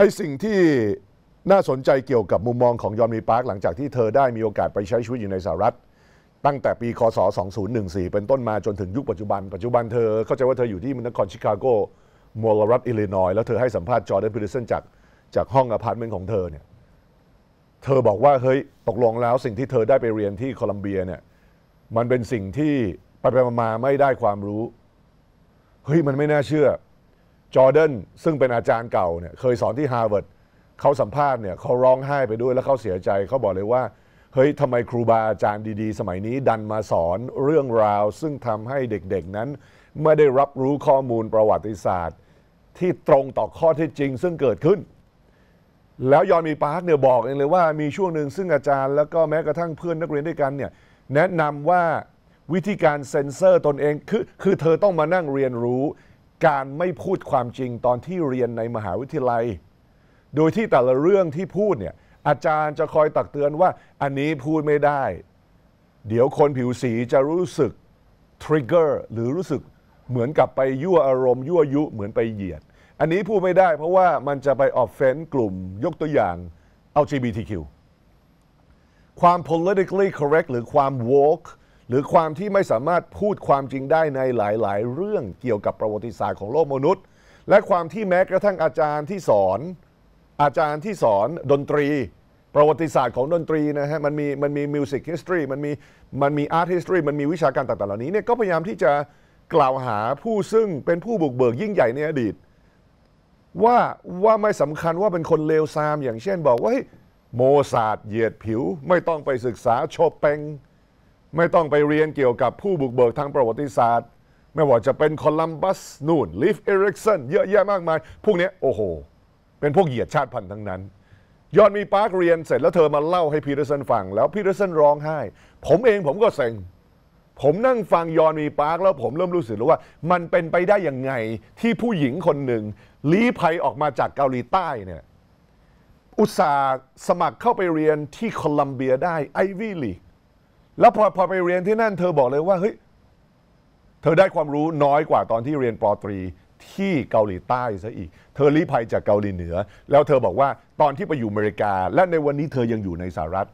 ไอ้สิ่งที่น่าสนใจเกี่ยวกับมุมมองของยอนมีปาร์ค หลังจากที่เธอได้มีโอกาสไปใช้ชีวิตอยู่ในสหรัฐ ตั้งแต่ปีคศ 2014เป็นต้นมาจนถึงยุคปัจจุบัน ปัจจุบันเธอเข้าใจว่าเธออยู่ที่มนครชิคาโกมอลรัตอิลลินอย แล้วเธอให้สัมภาษณ์จอร์แดนพิลิสันจากจากห้องอพาร์ตเมนต์ของเธอเนี่ยเธอบอกว่าเฮ้ยตกลงแล้วสิ่งที่เธอได้ไปเรียนที่โคลัมเบียเนี่ยมันเป็นสิ่งที่ไปไปมาไม่ได้ความรู้เฮ้ยมันไม่น่าเชื่อจอร์แดนซึ่งเป็นอาจารย์เก่าเนี่ยเคยสอนที่ฮาร์วาร์ดเขาสัมภาษณ์เนี่ยเขาร้องไห้ไปด้วยแล้วเขาเสียใจ เขาบอกเลยว่าเฮ้ยทำไมครูบาอาจารย์ดีๆ สมัยนี้ดันมาสอนเรื่องราว ซึ่งทำให้เด็กๆนั้น ไม่ได้รับรู้ข้อมูลประวัติศาสตร์ ที่ตรงต่อข้อเท็จจริง ซึ่งเกิดขึ้น แล้วยอนมีปาร์คเนี่ยบอกเองเลยว่ามีช่วงหนึ่งซึ่งอาจารย์แล้วก็แม้กระทั่งเพื่อนนักเรียนด้วยกันเนี่ยแนะนำว่าวิธีการเซ็นเซอร์ตนเอง คือคือเธอต้องมานั่งเรียนรู้การไม่พูดความจริงตอนที่เรียนในมหาวิทยาลัย โดยที่แต่ละเรื่องที่พูดเนี่ยอาจารย์จะคอยตักเตือนว่า อันนี้พูดไม่ได้ เดี๋ยวคนผิวสีจะรู้สึกทริกเกอร์หรือรู้สึกเหมือนกับไปยั่วอารมณ์ยั่วยุเหมือนไปเหยียด อันนี้พูดไม่ได้ เพราะว่ามันจะไปออฟเฟนกลุ่มยกตัวอย่าง LGBTQ ความ politically correct หรือความ woke หรือความที่ไม่สามารถพูดความจริงได้ในหลาย ๆ เรื่องเกี่ยวกับประวัติศาสตร์ของโลกมนุษย์ และความที่แม้กระทั่งอาจารย์ที่สอน อาจารย์ที่สอนดนตรี ประวัติศาสตร์ของดนตรีนะฮะมันมีมันมีมิวสิกฮิสตรีมันมีมันมีอาร์ตฮิสตรีมันมีวิชาการต่างๆเหล่านี้เนี่ยก็พยายามที่จะกล่าวหาผู้ซึ่งเป็นผู้บุกเบิกยิ่งใหญ่ในอดีตว่าว่าไม่สำคัญว่าเป็นคนเลวทรามอย่างเช่นบอกว่าโมซาดเหยียดผิว ไม่ต้องไปศึกษาโชเปงไม่ต้องไปเรียนเกี่ยวกับผู้บุกเบิกทางประวัติศาสตร์ ไม่ว่าจะเป็นคอลัมบัสนูนลิฟเอริกสันเยอะแยะมากมาย พวกนี้โอ้โห เป็นพวกเหยียดชาติพันธุ์ทั้งนั้น ยอนมีปาร์กเรียนเสร็จแล้วเธอมาเล่าให้พีเตอร์สันฟัง แล้วพีเตอร์สันร้องไห้ ผมเองผมก็เซ็ง ผมนั่งฟังยอนมีปาร์กแล้วผมเริ่มรู้สึก้ว่ามันเป็นไปได้ยังไงที่ผู้หญิงคนหนึ่งลี้ภัยออกมาจากเกาหลีใต้เนี่ยอุตส่าห์สมัครเข้าไปเรียนที่โคลัมเบียได้ไอวี่ลีกแล้วพอพอไปเรียนที่นั่นเธอบอกเลยว่าเฮ้ยเธอได้ความรู้น้อยกว่าตอนที่เรียนปตรีที่เกาหลีใต้ซะอีกเธอรีภัยจากเกาหลีเหนือ แล้วเธอบอกว่าตอนที่ไปอยู่อเมริกา และในวันนี้เธอยังอยู่ในสหรัฐ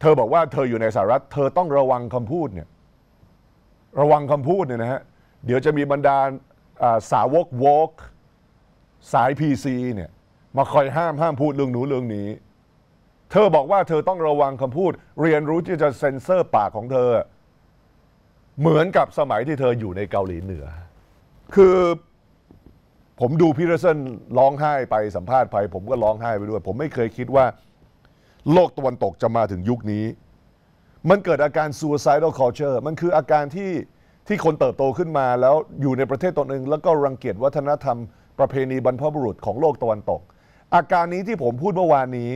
เธอบอกว่าเธออยู่ในสหรัฐเธอต้องระวังคำพูดเนี่ยระวังคำพูดเนี่ยนะฮะเดี๋ยวจะมีบรรดาสาวกวอลกสายพีซีเนี่ยมาคอยห้ามห้ามพูดเรื่องหนูเรื่องนี้เธอบอกว่าเธอต้องระวังคำพูด เรียนรู้ที่จะเซ็นเซอร์ปากของเธอ เหมือนกับสมัยที่เธออยู่ในเกาหลีเหนือคือผมดูพีเร์เซนร้องไห้ไปสัมภาษณ์ไปผมก็ร้องไห้ไปด้วย ผมไม่เคยคิดว่า โลกตะวันตกจะมาถึงยุคนี้ มันเกิดอาการ suicidal culture มันคืออาการที่ที่คนเติบโตขึ้นมาแล้วอยู่ในประเทศตนเองแล้วก็รังเกียจวัฒนธรรมประเพณีบรรพบุรุษของโลกตะวันตก อาการนี้ที่ผมพูดเมื่อวานนี้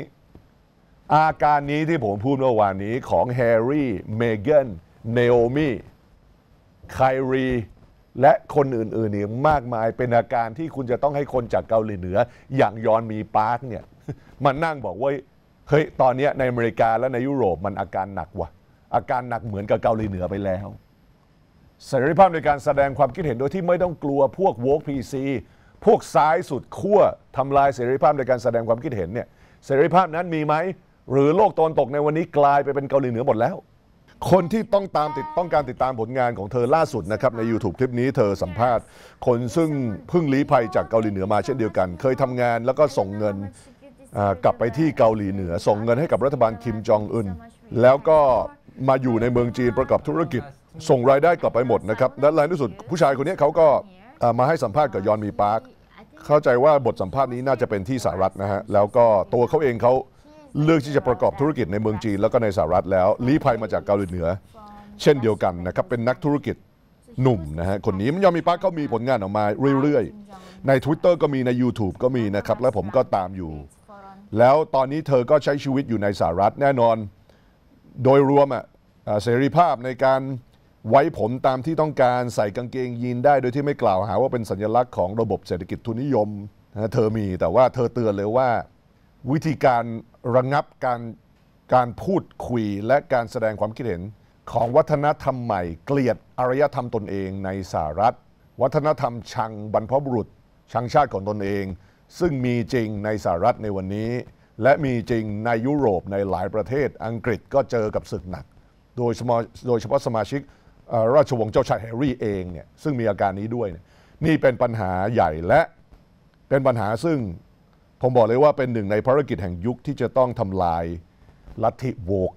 อาการนี้ที่ผมพูดเมื่อวานนี้ของแฮร์รี่เมเกนเนโอมีไครีและคนอื่นๆอีกมากมายเป็นอาการที่คุณจะต้องให้คนจากเกาหลีเหนือ อย่างยอนมีปาร์คเนี่ยมานั่งบอกว่าเฮ้ย ตอนนี้ในอเมริกาและในยุโรปมันอาการหนักว่ะ อาการหนักเหมือนกับเกาหลีเหนือไปแล้วเสรีภาพในการแสดงความคิดเห็นโดยที่ไม่ต้องกลัวพวกโวกพีซีพวกซ้ายสุดขั้วทำลายเสรีภาพในการแสดงความคิดเห็นเนี่ยเสรีภาพนั้นมีไหมหรือโลกตอนตกในวันนี้กลายไปเป็นเกาหลีเหนือหมดแล้ว คนที่ต้องตามติดต้องการติดตามผลงานของเธอล่าสุดนะครับ ใน YouTube คลิปนี้เธอสัมภาษณ์คนซึ่งเพิ่งลี้ภัยจากเกาหลีเหนือมาเช่นเดียวกัน เคยทำงานแล้วก็ส่งเงินกลับไปที่เกาหลีเหนือ ส่งเงินให้กับรัฐบาลคิมจองอึนแล้วก็มาอยู่ในเมืองจีนประกอบธุรกิจส่งรายได้กลับไปหมดนะครับและในที่สุดผู้ชายคนนี้เขาก็มาให้สัมภาษณ์กับยอนมีปาร์คเข้าใจว่าบทสัมภาษณ์นี้น่าจะเป็นที่สหรัฐนะฮะแล้วก็ตัวเขาเองเขาเลือกที่จะประกอบธุรกิจในเมืองจีน แล้วก็ในสหรัฐแล้วลี้ภัยมาจากเกาหลีเหนือ เช่นเดียวกันนะครับ เป็นนักธุรกิจหนุ่มนะฮะคนนี้มันยอมมีปักเขามีผลงานออกมาเรื่อยๆ ใน Twitter ก็มีใน YouTube ก็มีนะครับ และผมก็ตามอยู่ แล้วตอนนี้เธอก็ใช้ชีวิตอยู่ในสหรัฐ แน่นอนโดยรวมอะเสรีภาพในการไว้ผมตามที่ต้องการใส่กางเกงยีนได้ โดยที่ไม่กล่าวหาว่าเป็นสัญลักษณ์ของระบบเศรษฐกิจทุนนิยมเธอมีแต่ว่าเธอเตือนเลยว่าวิธีการระงับการการพูดคุยและการแสดงความคิดเห็นของวัฒนธรรมใหม่เกลียดอารยธรรมตนเองในสหรัฐ วัฒนธรรม ชังบรรพบุรุษ ชังชาติของตนเอง ซึ่งมีจริงในสหรัฐในวันนี้ และมีจริงในยุโรปในหลายประเทศอังกฤษก็เจอกับศึกหนัก โดยโดยเฉพาะสมาชิกราชวงศ์เจ้าชายแฮร์รี่เองเนี่ยซึ่งมีอาการนี้ด้วย นี่เป็นปัญหาใหญ่และเป็นปัญหาซึ่งผมบอกเลยว่าเป็นหนึ่งในภารกิจแห่งยุคที่จะต้องทำลายลัทธิโวก